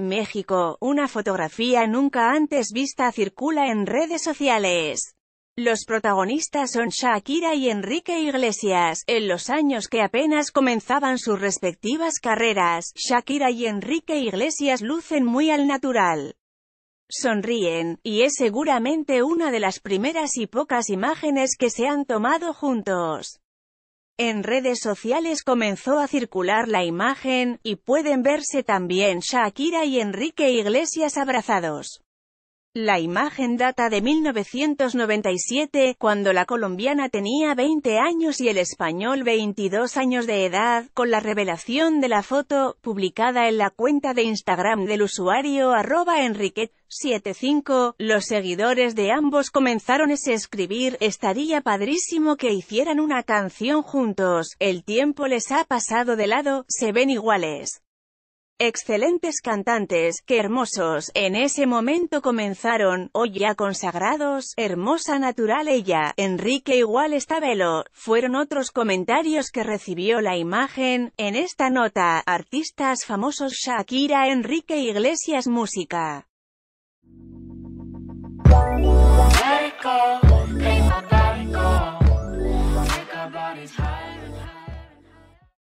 México, una fotografía nunca antes vista circula en redes sociales. Los protagonistas son Shakira y Enrique Iglesias. En los años que apenas comenzaban sus respectivas carreras, Shakira y Enrique Iglesias lucen muy al natural. Sonríen, y es seguramente una de las primeras y pocas imágenes que se han tomado juntos. En redes sociales comenzó a circular la imagen, y pueden verse también Shakira y Enrique Iglesias abrazados. La imagen data de 1997, cuando la colombiana tenía 20 años y el español 22 años de edad, con la revelación de la foto, publicada en la cuenta de Instagram del usuario arroba enrique 75 los seguidores de ambos comenzaron a escribir, estaría padrísimo que hicieran una canción juntos, el tiempo les ha pasado de lado, se ven iguales. Excelentes cantantes, que hermosos, en ese momento comenzaron, hoy ya consagrados, hermosa natural ella, Enrique igual está velo, fueron otros comentarios que recibió la imagen, en esta nota, artistas famosos Shakira Enrique Iglesias Música.